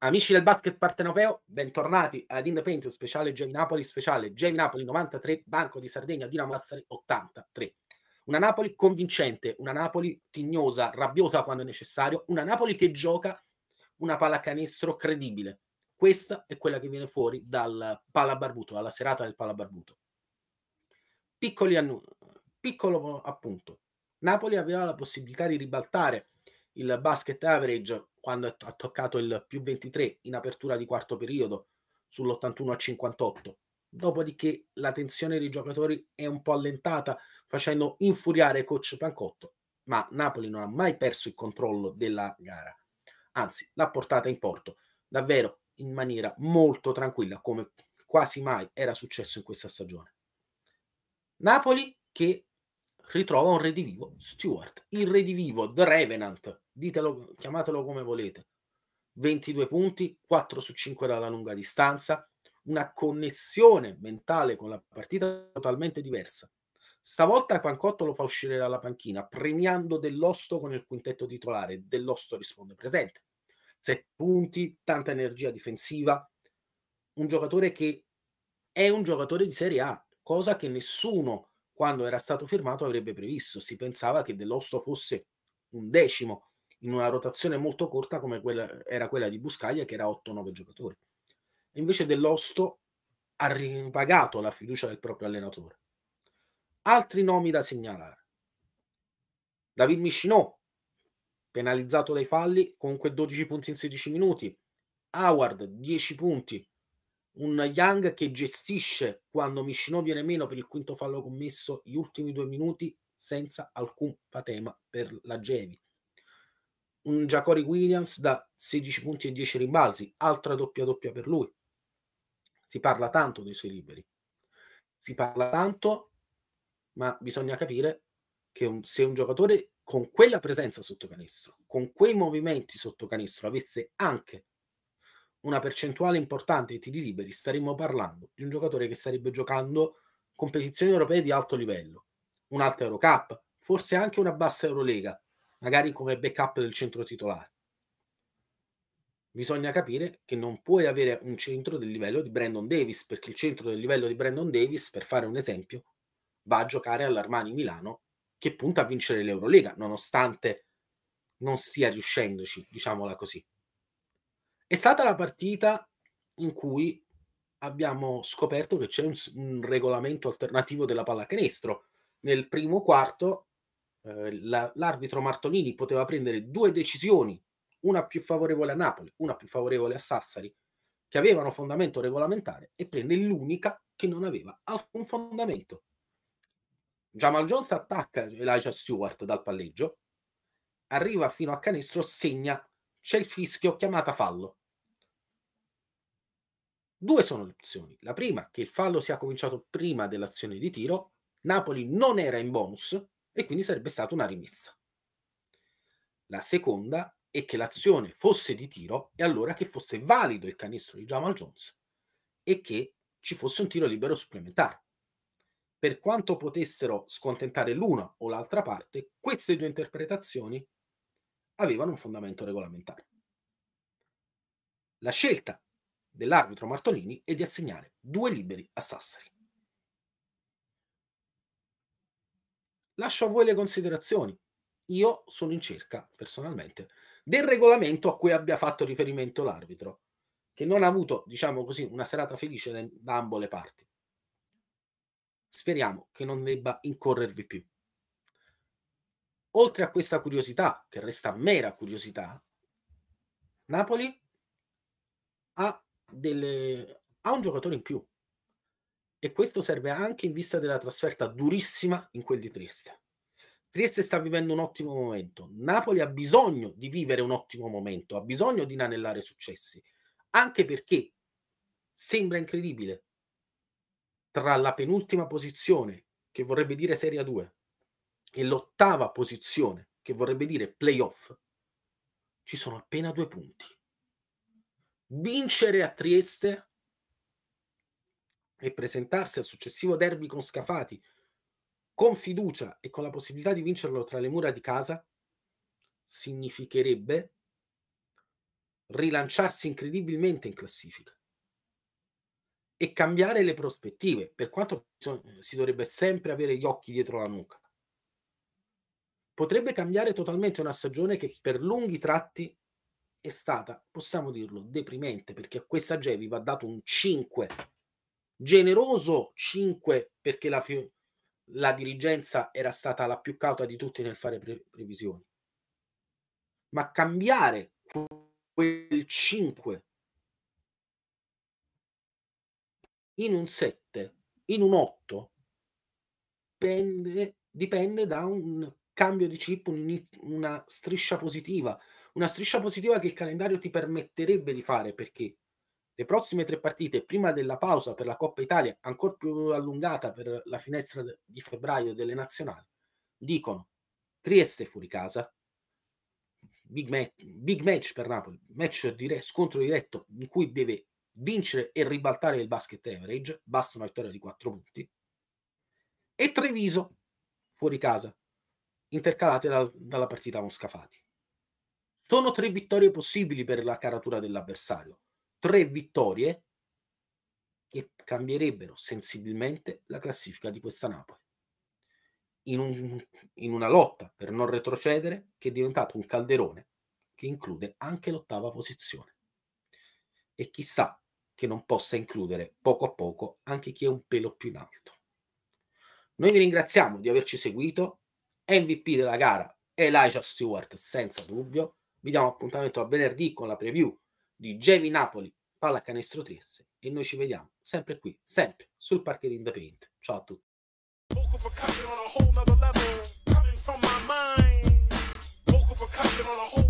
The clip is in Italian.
Amici del basket partenopeo, bentornati ad In speciale Gemi Napoli, speciale Gemi Napoli 93, Banco di Sardegna, Dinamo Assari 83. Una Napoli convincente, una Napoli tignosa, rabbiosa quando è necessario, una Napoli che gioca una pallacanestro credibile. Questa è quella che viene fuori dal Palabarbuto, dalla serata del Palabarbuto. Piccoli annu- piccolo appunto, Napoli aveva la possibilità di ribaltare il basket average quando ha toccato il più 23 in apertura di quarto periodo sull'81 a 58. Dopodiché la tensione dei giocatori è un po' allentata facendo infuriare coach Pancotto, ma Napoli non ha mai perso il controllo della gara, anzi l'ha portata in porto, davvero in maniera molto tranquilla come quasi mai era successo in questa stagione. Napoli che ritrova un redivivo Stewart, il redivivo The Revenant, ditelo, chiamatelo come volete. 22 punti, 4 su 5 dalla lunga distanza, una connessione mentale con la partita totalmente diversa. Stavolta Pancotto lo fa uscire dalla panchina, premiando dell'osto con il quintetto titolare, dell'osto risponde presente. 7 punti, tanta energia difensiva, un giocatore che è un giocatore di Serie A, cosa che nessuno quando era stato firmato avrebbe previsto. Si pensava che Dell'Osto fosse un decimo in una rotazione molto corta come quella, era quella di Buscaglia, che era 8-9 giocatori. E invece Dell'Osto ha ripagato la fiducia del proprio allenatore. Altri nomi da segnalare. David Michinot, penalizzato dai falli, comunque 12 punti in 16 minuti. Howard, 10 punti, un Young che gestisce quando Mishino viene meno per il quinto fallo commesso gli ultimi due minuti senza alcun patema per la Gevi. Un Giacori Williams da 16 punti e 10 rimbalzi, altra doppia doppia per lui. Si parla tanto dei suoi liberi, si parla tanto, ma bisogna capire che un, se un giocatore con quella presenza sotto canestro, con quei movimenti sotto canestro, avesse anche una percentuale importante di tiri liberi, staremmo parlando di un giocatore che starebbe giocando competizioni europee di alto livello, un'altra Eurocup, forse anche una bassa Eurolega, magari come backup del centro titolare. Bisogna capire che non puoi avere un centro del livello di Brandon Davis, perché il centro del livello di Brandon Davis, per fare un esempio, va a giocare all'Armani Milano che punta a vincere l'Eurolega, nonostante non stia riuscendoci, diciamola così. È stata la partita in cui abbiamo scoperto che c'è un, un regolamento alternativo della pallacanestro. Nel primo quarto eh, la, l'arbitro Martolini poteva prendere due decisioni, una più favorevole a Napoli, una più favorevole a Sassari, che avevano fondamento regolamentare e prende l'unica che non aveva alcun fondamento. Jamal Jones attacca Elijah Stewart dal palleggio, arriva fino a canestro, segna c'è il fischio chiamata fallo. Due sono le opzioni. La prima, che il fallo sia cominciato prima dell'azione di tiro, Napoli non era in bonus e quindi sarebbe stata una rimessa. La seconda è che l'azione fosse di tiro e allora che fosse valido il canestro di Jamal Jones e che ci fosse un tiro libero supplementare. Per quanto potessero scontentare l'una o l'altra parte, queste due interpretazioni avevano un fondamento regolamentare. La scelta dell'arbitro Martolini è di assegnare due liberi a Sassari. Lascio a voi le considerazioni. Io sono in cerca, personalmente, del regolamento a cui abbia fatto riferimento l'arbitro, che non ha avuto, diciamo così, una serata felice da ambo le parti. Speriamo che non debba incorrervi più oltre a questa curiosità, che resta mera curiosità, Napoli ha, delle, ha un giocatore in più. E questo serve anche in vista della trasferta durissima in quel di Trieste. Trieste sta vivendo un ottimo momento. Napoli ha bisogno di vivere un ottimo momento, ha bisogno di inanellare successi, anche perché sembra incredibile tra la penultima posizione, che vorrebbe dire Serie 2, e l'ottava posizione, che vorrebbe dire playoff, ci sono appena due punti. Vincere a Trieste e presentarsi al successivo derby con Scafati con fiducia e con la possibilità di vincerlo tra le mura di casa significherebbe rilanciarsi incredibilmente in classifica e cambiare le prospettive, per quanto eh, si dovrebbe sempre avere gli occhi dietro la nuca potrebbe cambiare totalmente una stagione che per lunghi tratti è stata, possiamo dirlo, deprimente, perché a questa Gevi va dato un 5, generoso 5, perché la, la dirigenza era stata la più cauta di tutti nel fare pre- previsioni. Ma cambiare quel 5 in un 7, in un 8, dipende, dipende da un cambio di chip un, una striscia positiva, una striscia positiva che il calendario ti permetterebbe di fare perché le prossime tre partite prima della pausa per la Coppa Italia, ancora più allungata per la finestra di febbraio delle nazionali, dicono Trieste fuori casa, big, ma- big match per Napoli, match dire- scontro diretto in cui deve vincere e ribaltare il basket average, basta una vittoria di 4 punti, e Treviso fuori casa, intercalate da, dalla partita con Scafati. Sono tre vittorie possibili per la caratura dell'avversario, tre vittorie che cambierebbero sensibilmente la classifica di questa Napoli. In, un, in una lotta per non retrocedere che è diventato un calderone che include anche l'ottava posizione. E chissà che non possa includere poco a poco anche chi è un pelo più in alto. Noi vi ringraziamo di averci seguito, MVP della gara Elijah Stewart, senza dubbio. Vi diamo appuntamento a venerdì con la preview di Jamie Napoli, pallacanestro Trieste e noi ci vediamo sempre qui, sempre sul Parker in the paint. Ciao a tutti. Vocal percussion on a whole nother level. Coming from my mind. Vocal percussion on a whole